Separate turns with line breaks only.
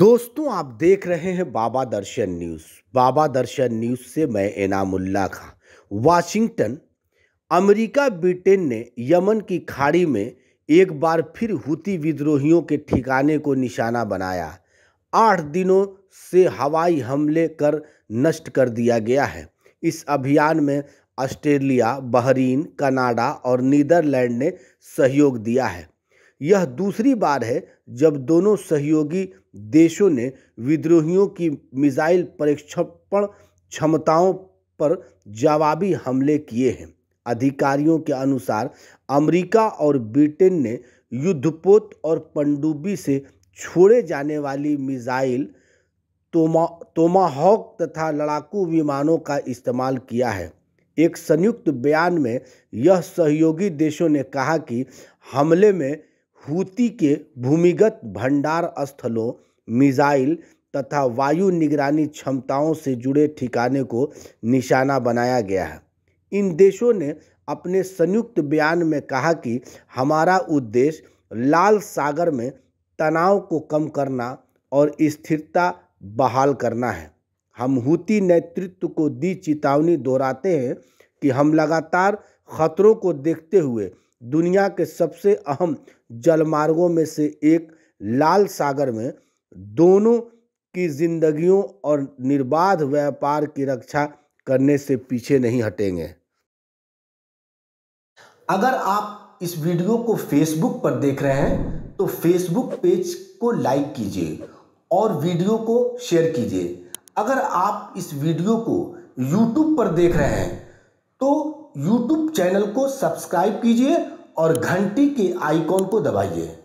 दोस्तों आप देख रहे हैं बाबा दर्शन न्यूज़ बाबा दर्शन न्यूज़ से मैं Inamullah Khan Washington America Britain ने यमन की खाड़ी में एक बार फिर हुती विद्रोहियों के ठिकाने को निशाना बनाया आठ दिनों से हवाई हमले कर नष्ट कर दिया गया है इस अभियान में ऑस्ट्रेलिया बहरीन कनाडा और नीदरलैंड ने सहयोग दिया है यह दूसरी बार है जब दोनों सहयोगी देशों ने विद्रोहियों की मिसाइल परीक्षण क्षमताओं पर जवाबी हमले किए हैं अधिकारियों के अनुसार अमेरिका और ब्रिटेन ने युद्धपोत और पनडुब्बी से छोड़े जाने वाली मिसाइल तोमा तोमाहॉक तथा लड़ाकू विमानों का इस्तेमाल किया है एक संयुक्त बयान में यह सहयोगी देशों ने कहा कि हमले में हूती के भूमिगत भंडार स्थलों मिज़ाइल तथा वायु निगरानी क्षमताओं से जुड़े ठिकाने को निशाना बनाया गया है इन देशों ने अपने संयुक्त बयान में कहा कि हमारा उद्देश्य लाल सागर में तनाव को कम करना और स्थिरता बहाल करना है हम हूती नेतृत्व को दी चेतावनी दोहराते हैं कि हम लगातार खतरों को देखते हुए दुनिया के सबसे अहम जलमार्गों में से एक लाल सागर में दोनों की जिंदगियों और निर्बाध व्यापार की रक्षा करने से पीछे नहीं हटेंगे अगर आप इस वीडियो को फेसबुक पर देख रहे हैं तो फेसबुक पेज को लाइक कीजिए और वीडियो को शेयर कीजिए अगर आप इस वीडियो को यूट्यूब पर देख रहे हैं तो यूट्यूब चैनल को सब्सक्राइब कीजिए और घंटी के आइकॉन को दबाइए